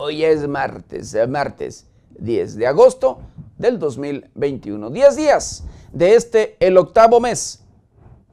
Hoy es martes, eh, martes 10 de agosto del 2021. 10 días de este, el octavo mes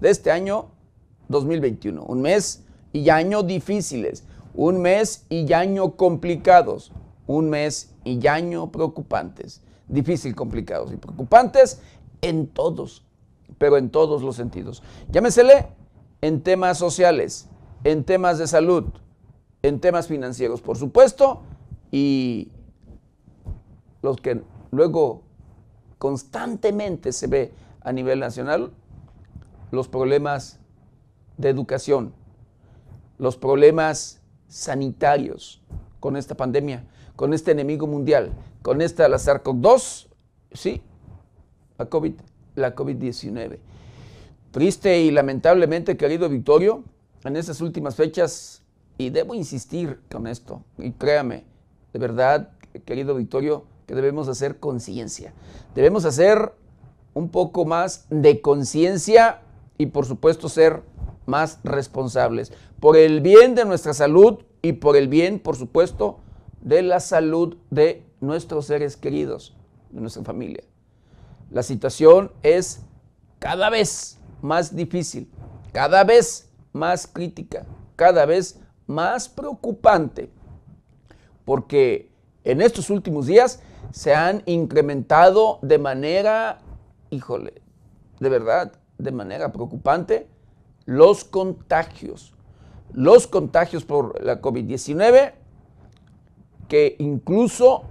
de este año 2021. Un mes y año difíciles, un mes y año complicados, un mes y año preocupantes. Difícil, complicados y preocupantes en todos, pero en todos los sentidos. Llámesele en temas sociales, en temas de salud, en temas financieros, por supuesto, y los que luego constantemente se ve a nivel nacional, los problemas de educación, los problemas sanitarios con esta pandemia, con este enemigo mundial, con esta la SARS-CoV-2, sí, la COVID, la COVID-19. Triste y lamentablemente, querido Victorio, en estas últimas fechas, y debo insistir con esto, y créame, de verdad, querido Victorio, que debemos hacer conciencia. Debemos hacer un poco más de conciencia y por supuesto ser más responsables por el bien de nuestra salud y por el bien, por supuesto, de la salud de nuestros seres queridos, de nuestra familia. La situación es cada vez más difícil, cada vez más crítica, cada vez más preocupante porque en estos últimos días se han incrementado de manera, híjole, de verdad, de manera preocupante, los contagios. Los contagios por la COVID-19, que incluso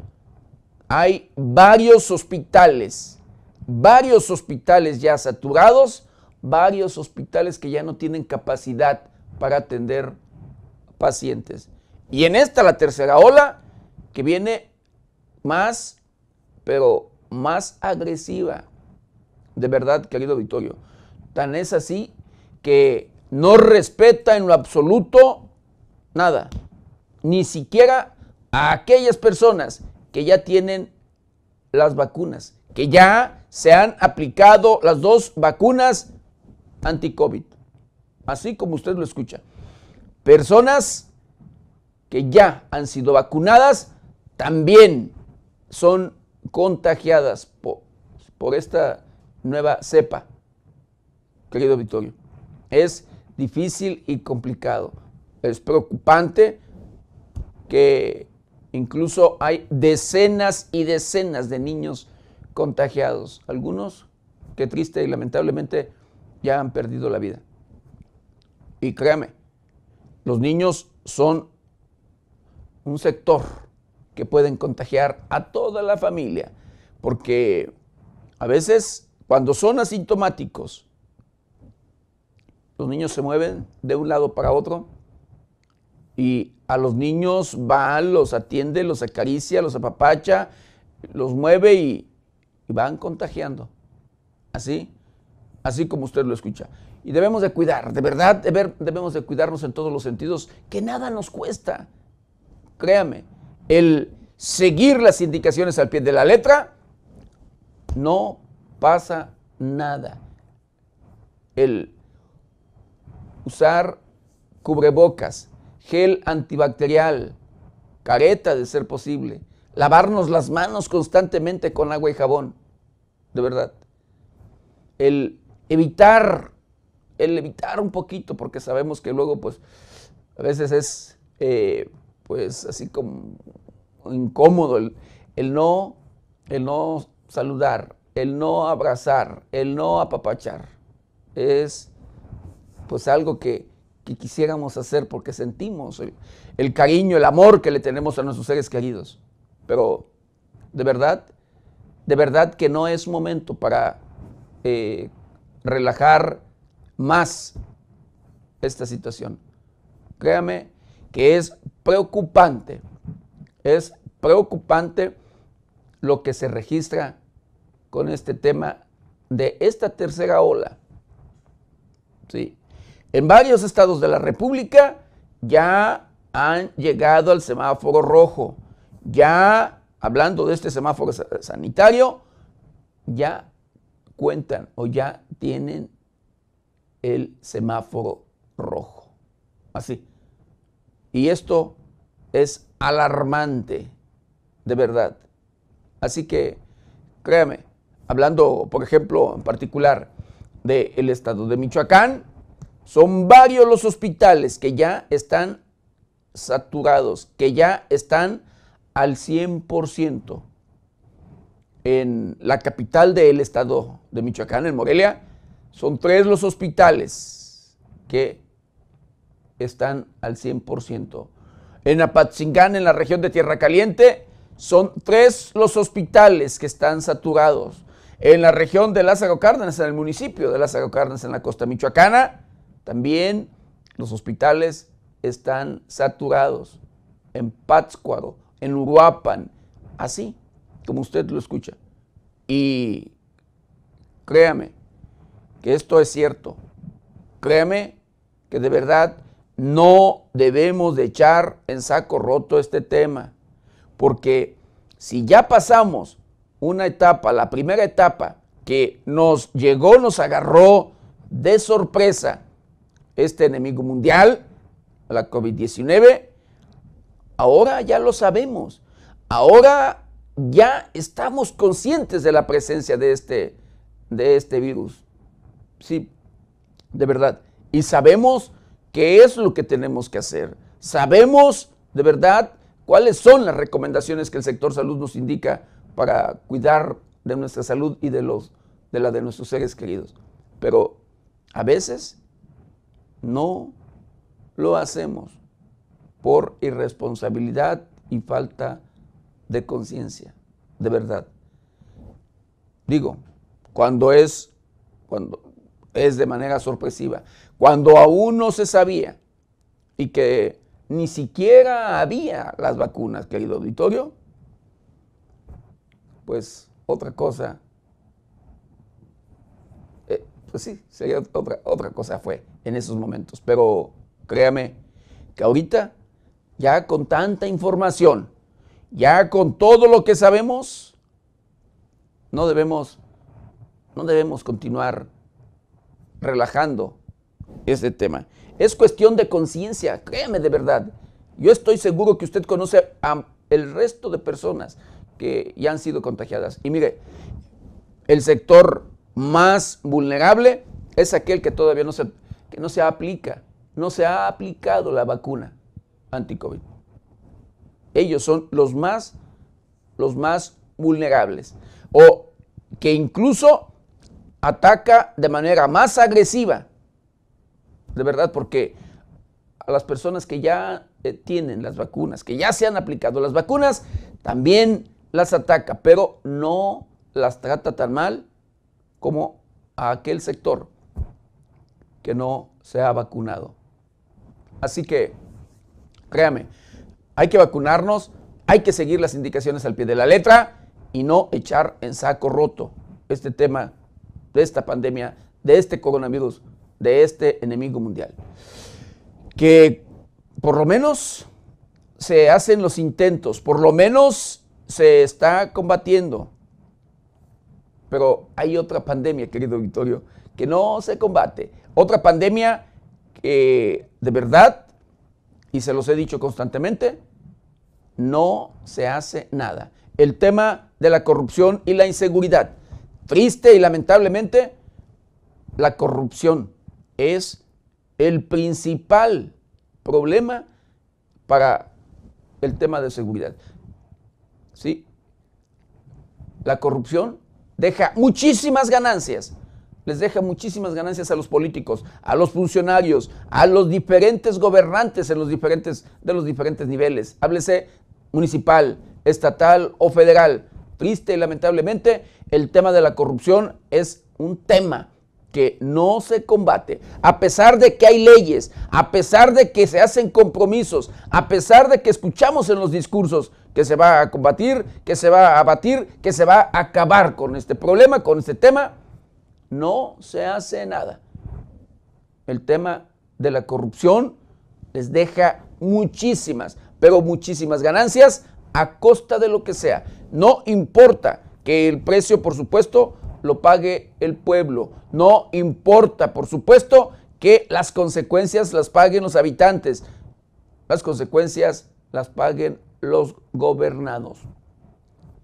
hay varios hospitales, varios hospitales ya saturados, varios hospitales que ya no tienen capacidad para atender pacientes. Y en esta, la tercera ola, que viene más, pero más agresiva. De verdad, querido Victorio, Tan es así que no respeta en lo absoluto nada. Ni siquiera a aquellas personas que ya tienen las vacunas, que ya se han aplicado las dos vacunas anti-COVID. Así como usted lo escucha. Personas que ya han sido vacunadas también son contagiadas por, esta nueva cepa. Querido Vittorio, es difícil y complicado. Es preocupante que incluso hay decenas y decenas de niños contagiados. Algunos que triste y lamentablemente ya han perdido la vida. Y créame, los niños son un sector que pueden contagiar a toda la familia, porque a veces cuando son asintomáticos, los niños se mueven de un lado para otro y a los niños va, los atiende, los acaricia, los apapacha, los mueve y, van contagiando. Así, así como usted lo escucha. Y debemos de cuidar, de verdad debemos de cuidarnos en todos los sentidos, que nada nos cuesta créame, el seguir las indicaciones al pie de la letra, no pasa nada. El usar cubrebocas, gel antibacterial, careta de ser posible, lavarnos las manos constantemente con agua y jabón, de verdad. El evitar, el evitar un poquito, porque sabemos que luego pues a veces es eh, pues así como incómodo el, no, el no saludar, el no abrazar, el no apapachar. Es pues algo que, quisiéramos hacer porque sentimos el, cariño, el amor que le tenemos a nuestros seres queridos. Pero de verdad, de verdad que no es momento para eh, relajar más esta situación. Créame que es preocupante, es preocupante lo que se registra con este tema de esta tercera ola. ¿Sí? En varios estados de la República ya han llegado al semáforo rojo. Ya, hablando de este semáforo sanitario, ya cuentan o ya tienen el semáforo rojo. Así. Y esto es alarmante, de verdad. Así que, créame, hablando, por ejemplo, en particular del estado de Michoacán, son varios los hospitales que ya están saturados, que ya están al 100%. En la capital del estado de Michoacán, en Morelia, son tres los hospitales que están al 100%. En Apatzingán, en la región de Tierra Caliente, son tres los hospitales que están saturados. En la región de Lázaro Cárdenas, en el municipio de Lázaro Cárdenas, en la costa michoacana, también los hospitales están saturados. En Pátzcuaro, en Uruapan, así como usted lo escucha. Y créame que esto es cierto. Créame que de verdad no debemos de echar en saco roto este tema, porque si ya pasamos una etapa, la primera etapa, que nos llegó, nos agarró de sorpresa este enemigo mundial, la COVID-19, ahora ya lo sabemos, ahora ya estamos conscientes de la presencia de este, de este virus. Sí, de verdad. Y sabemos Qué es lo que tenemos que hacer. Sabemos de verdad cuáles son las recomendaciones que el sector salud nos indica para cuidar de nuestra salud y de, los, de la de nuestros seres queridos. Pero a veces no lo hacemos por irresponsabilidad y falta de conciencia, de verdad. Digo, cuando es, cuando es de manera sorpresiva cuando aún no se sabía y que ni siquiera había las vacunas, querido auditorio, pues otra cosa, eh, pues sí, sería otra, otra cosa fue en esos momentos. Pero créame que ahorita, ya con tanta información, ya con todo lo que sabemos, no debemos, no debemos continuar relajando ese tema. Es cuestión de conciencia, créeme de verdad. Yo estoy seguro que usted conoce a el resto de personas que ya han sido contagiadas. Y mire, el sector más vulnerable es aquel que todavía no se, que no se aplica, no se ha aplicado la vacuna anti-COVID. Ellos son los más, los más vulnerables. O que incluso ataca de manera más agresiva de verdad, porque a las personas que ya eh, tienen las vacunas, que ya se han aplicado las vacunas, también las ataca, pero no las trata tan mal como a aquel sector que no se ha vacunado. Así que, créame, hay que vacunarnos, hay que seguir las indicaciones al pie de la letra y no echar en saco roto este tema de esta pandemia, de este coronavirus de este enemigo mundial. Que por lo menos se hacen los intentos, por lo menos se está combatiendo. Pero hay otra pandemia, querido Victorio, que no se combate. Otra pandemia que de verdad, y se los he dicho constantemente, no se hace nada. El tema de la corrupción y la inseguridad. Triste y lamentablemente, la corrupción es el principal problema para el tema de seguridad. ¿Sí? La corrupción deja muchísimas ganancias. Les deja muchísimas ganancias a los políticos, a los funcionarios, a los diferentes gobernantes en los diferentes, de los diferentes niveles. Háblese municipal, estatal o federal. Triste y lamentablemente, el tema de la corrupción es un tema que no se combate, a pesar de que hay leyes, a pesar de que se hacen compromisos, a pesar de que escuchamos en los discursos que se va a combatir, que se va a abatir, que se va a acabar con este problema, con este tema, no se hace nada. El tema de la corrupción les deja muchísimas, pero muchísimas ganancias a costa de lo que sea. No importa que el precio, por supuesto, lo pague el pueblo, no importa, por supuesto que las consecuencias las paguen los habitantes, las consecuencias las paguen los gobernados.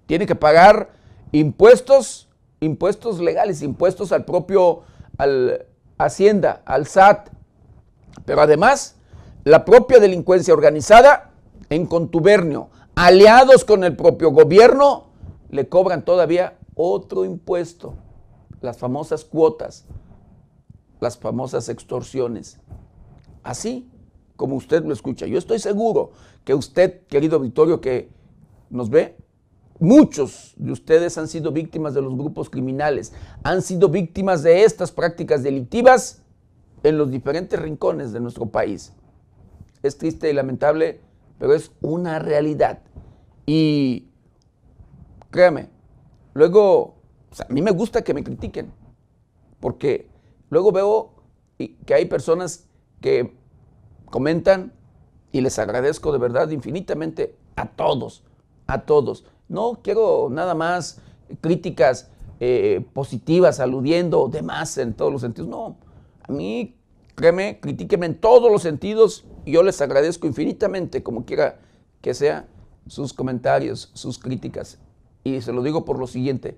Tiene que pagar impuestos, impuestos legales, impuestos al propio, al Hacienda, al SAT, pero además la propia delincuencia organizada en contubernio, aliados con el propio gobierno, le cobran todavía otro impuesto, las famosas cuotas, las famosas extorsiones. Así como usted lo escucha. Yo estoy seguro que usted, querido auditorio que nos ve, muchos de ustedes han sido víctimas de los grupos criminales, han sido víctimas de estas prácticas delictivas en los diferentes rincones de nuestro país. Es triste y lamentable, pero es una realidad. Y créame, luego, a mí me gusta que me critiquen, porque luego veo que hay personas que comentan y les agradezco de verdad infinitamente a todos, a todos. No quiero nada más críticas eh, positivas, aludiendo demás en todos los sentidos. No, a mí, créeme, critíqueme en todos los sentidos y yo les agradezco infinitamente, como quiera que sea, sus comentarios, sus críticas. Y se lo digo por lo siguiente.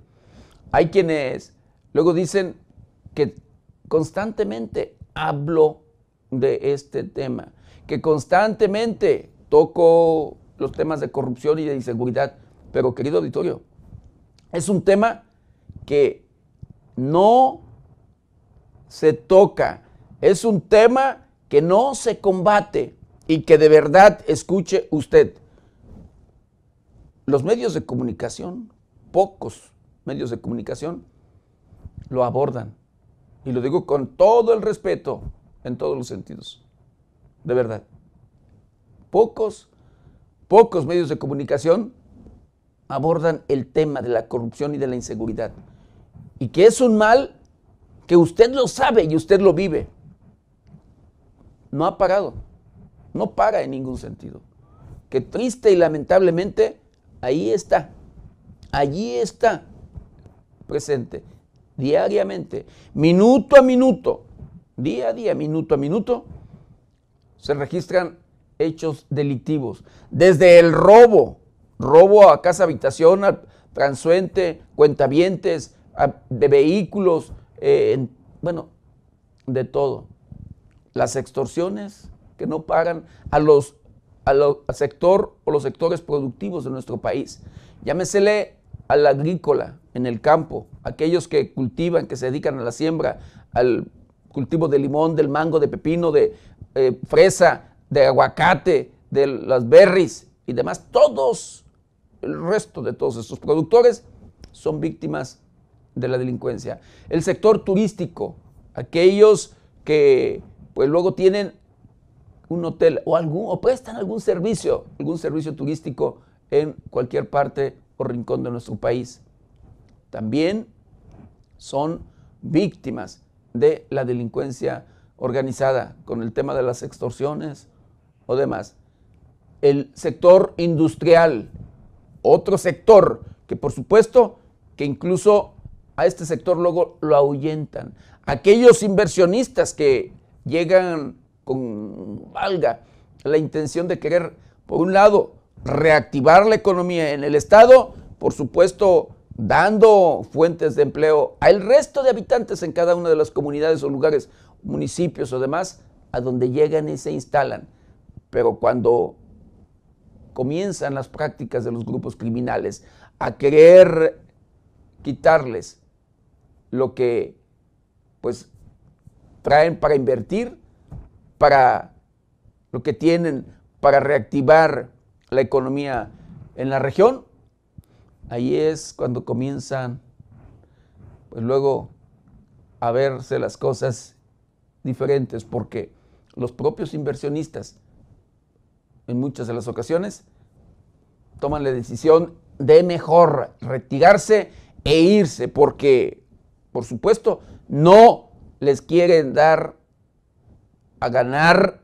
Hay quienes luego dicen que constantemente hablo de este tema, que constantemente toco los temas de corrupción y de inseguridad. Pero querido auditorio, es un tema que no se toca, es un tema que no se combate y que de verdad escuche usted. Los medios de comunicación, pocos medios de comunicación, lo abordan. Y lo digo con todo el respeto, en todos los sentidos. De verdad. Pocos, pocos medios de comunicación abordan el tema de la corrupción y de la inseguridad. Y que es un mal que usted lo sabe y usted lo vive. No ha parado. No para en ningún sentido. Que triste y lamentablemente Ahí está. Allí está presente diariamente, minuto a minuto, día a día, minuto a minuto, se registran hechos delictivos. Desde el robo, robo a casa habitación, a transuente, cuentavientes, de vehículos, eh, bueno, de todo. Las extorsiones que no pagan a los al, sector o los sectores productivos de nuestro país. Llámesele al agrícola, en el campo, aquellos que cultivan, que se dedican a la siembra, al cultivo de limón, del mango, de pepino, de eh, fresa, de aguacate, de las berries y demás, todos, el resto de todos estos productores son víctimas de la delincuencia. El sector turístico, aquellos que pues luego tienen un hotel o, algún, o algún servicio, algún servicio turístico en cualquier parte o rincón de nuestro país. También son víctimas de la delincuencia organizada con el tema de las extorsiones o demás. El sector industrial, otro sector que por supuesto que incluso a este sector luego lo ahuyentan. Aquellos inversionistas que llegan con, valga, la intención de querer, por un lado, reactivar la economía en el Estado, por supuesto, dando fuentes de empleo al resto de habitantes en cada una de las comunidades o lugares, municipios o demás, a donde llegan y se instalan. Pero cuando comienzan las prácticas de los grupos criminales a querer quitarles lo que pues traen para invertir, para lo que tienen para reactivar la economía en la región, ahí es cuando comienzan, pues luego, a verse las cosas diferentes, porque los propios inversionistas, en muchas de las ocasiones, toman la decisión de mejor retirarse e irse, porque, por supuesto, no les quieren dar a ganar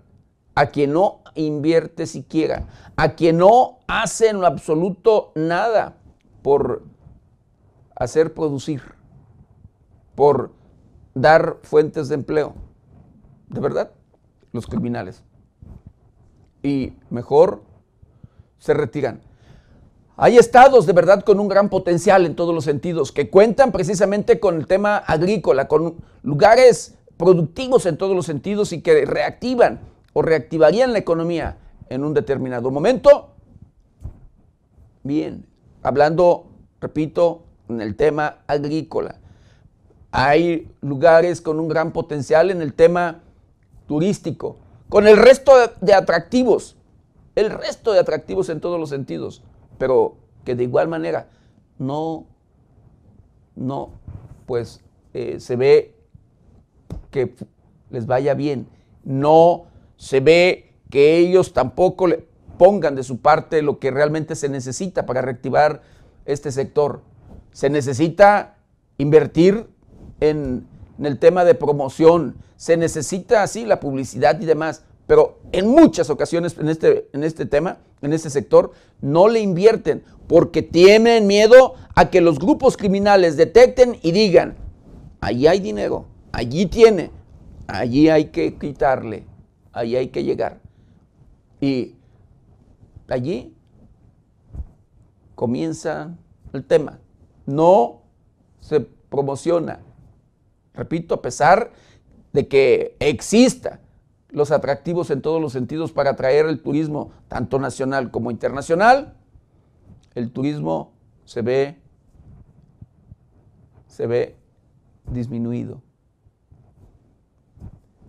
a quien no invierte siquiera, a quien no hace en lo absoluto nada por hacer producir, por dar fuentes de empleo. ¿De verdad? Los criminales. Y mejor se retiran. Hay estados de verdad con un gran potencial en todos los sentidos, que cuentan precisamente con el tema agrícola, con lugares productivos en todos los sentidos y que reactivan o reactivarían la economía en un determinado momento. Bien, hablando, repito, en el tema agrícola. Hay lugares con un gran potencial en el tema turístico, con el resto de atractivos, el resto de atractivos en todos los sentidos, pero que de igual manera no, no, pues eh, se ve que les vaya bien. No se ve que ellos tampoco le pongan de su parte lo que realmente se necesita para reactivar este sector. Se necesita invertir en, el tema de promoción, se necesita así la publicidad y demás, pero en muchas ocasiones en este, en este tema, en este sector, no le invierten porque tienen miedo a que los grupos criminales detecten y digan, ahí hay dinero, allí tiene, allí hay que quitarle, allí hay que llegar. Y allí comienza el tema. No se promociona, repito, a pesar de que exista los atractivos en todos los sentidos para atraer el turismo, tanto nacional como internacional, el turismo se ve, se ve disminuido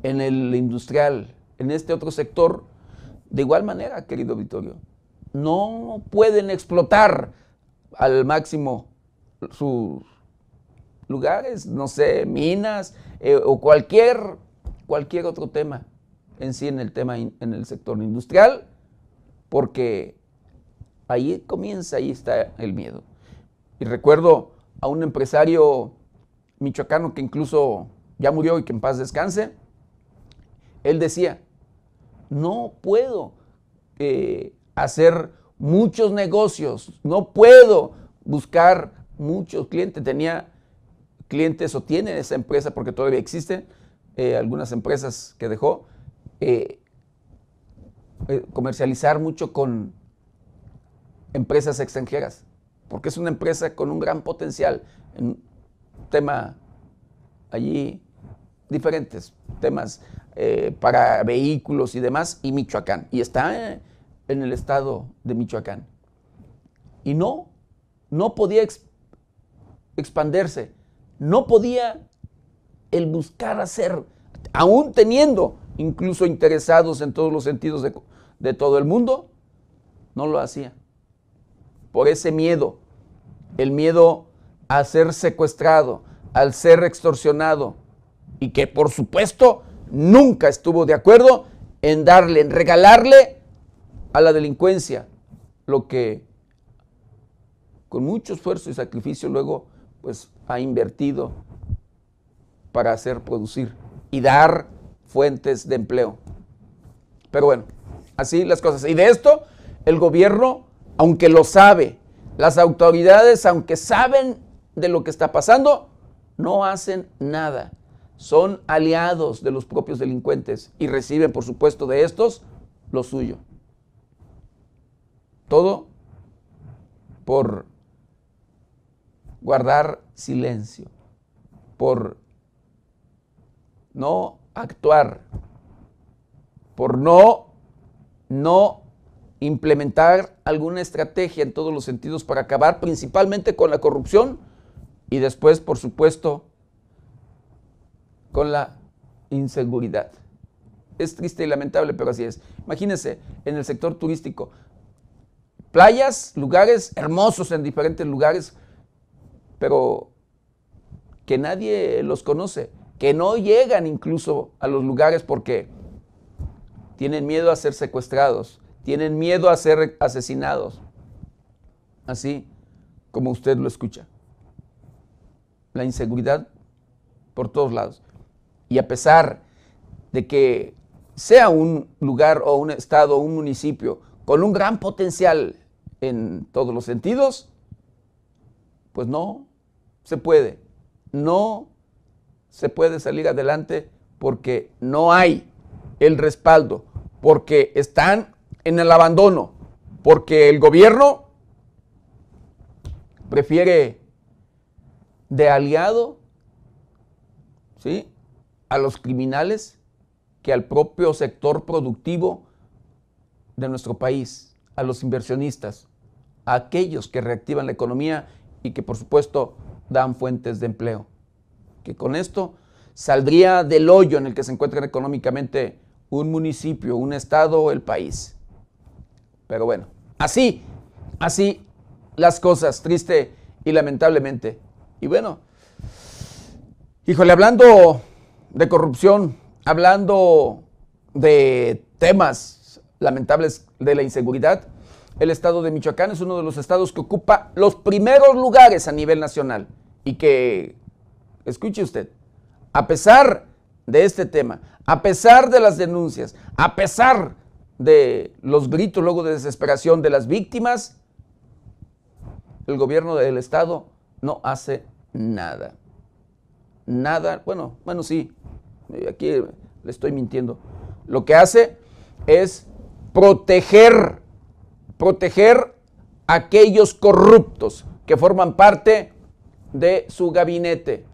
en el industrial, en este otro sector, de igual manera, querido Vittorio, no pueden explotar al máximo sus lugares, no sé, minas eh, o cualquier, cualquier otro tema en sí en el tema en el sector industrial, porque ahí comienza, ahí está el miedo. Y recuerdo a un empresario michoacano que incluso ya murió y que en paz descanse, él decía, no puedo eh, hacer muchos negocios, no puedo buscar muchos clientes. Tenía clientes o tiene esa empresa, porque todavía existen eh, algunas empresas que dejó, eh, comercializar mucho con empresas extranjeras, porque es una empresa con un gran potencial, en un tema allí diferentes temas eh, para vehículos y demás, y Michoacán. Y está en el estado de Michoacán. Y no, no podía expanderse expandirse, no podía el buscar hacer, aún teniendo incluso interesados en todos los sentidos de, de todo el mundo, no lo hacía. Por ese miedo, el miedo a ser secuestrado, al ser extorsionado, y que por supuesto nunca estuvo de acuerdo en darle, en regalarle a la delincuencia lo que con mucho esfuerzo y sacrificio luego pues ha invertido para hacer producir y dar fuentes de empleo. Pero bueno, así las cosas. Y de esto el gobierno, aunque lo sabe, las autoridades, aunque saben de lo que está pasando, no hacen nada son aliados de los propios delincuentes y reciben, por supuesto, de estos lo suyo. Todo por guardar silencio, por no actuar, por no, no implementar alguna estrategia en todos los sentidos para acabar principalmente con la corrupción y después, por supuesto, con la inseguridad. Es triste y lamentable, pero así es. Imagínense, en el sector turístico, playas, lugares hermosos en diferentes lugares, pero que nadie los conoce, que no llegan incluso a los lugares porque tienen miedo a ser secuestrados, tienen miedo a ser asesinados, así como usted lo escucha. La inseguridad por todos lados. Y a pesar de que sea un lugar o un estado o un municipio con un gran potencial en todos los sentidos, pues no se puede. No se puede salir adelante porque no hay el respaldo, porque están en el abandono, porque el gobierno prefiere de aliado, ¿sí? a los criminales que al propio sector productivo de nuestro país, a los inversionistas, a aquellos que reactivan la economía y que por supuesto dan fuentes de empleo. Que con esto saldría del hoyo en el que se encuentra económicamente un municipio, un estado, el país. Pero bueno, así, así las cosas, triste y lamentablemente. Y bueno, híjole, hablando de corrupción, hablando de temas lamentables de la inseguridad, el estado de Michoacán es uno de los estados que ocupa los primeros lugares a nivel nacional y que, escuche usted, a pesar de este tema, a pesar de las denuncias, a pesar de los gritos luego de desesperación de las víctimas, el gobierno del estado no hace nada. Nada, bueno, bueno, sí, aquí le estoy mintiendo, lo que hace es proteger, proteger a aquellos corruptos que forman parte de su gabinete,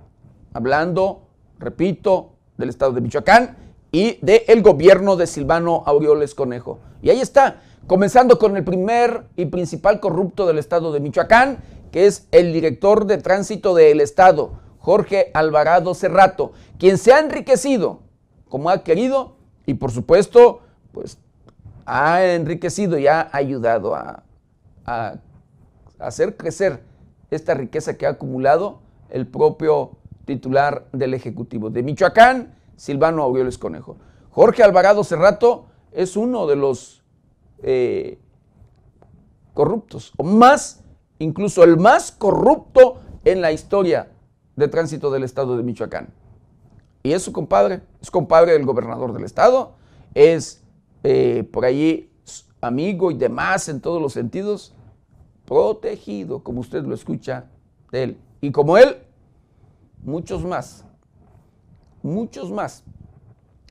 hablando, repito, del estado de Michoacán y del gobierno de Silvano Aureoles Conejo. Y ahí está, comenzando con el primer y principal corrupto del estado de Michoacán, que es el director de tránsito del estado, Jorge Alvarado Cerrato, quien se ha enriquecido como ha querido y por supuesto, pues ha enriquecido y ha ayudado a, hacer crecer esta riqueza que ha acumulado el propio titular del Ejecutivo de Michoacán, Silvano Aureoles Conejo. Jorge Alvarado Cerrato es uno de los eh, corruptos, o más, incluso el más corrupto en la historia de Tránsito del Estado de Michoacán. Y es su compadre, es compadre del gobernador del Estado, es eh, por allí amigo y demás en todos los sentidos, protegido, como usted lo escucha de él. Y como él, muchos más, muchos más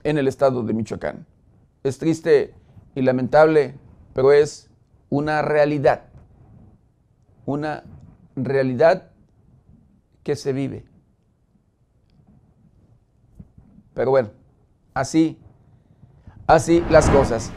en el Estado de Michoacán. Es triste y lamentable, pero es una realidad, una realidad se vive. Pero bueno, así, así las cosas.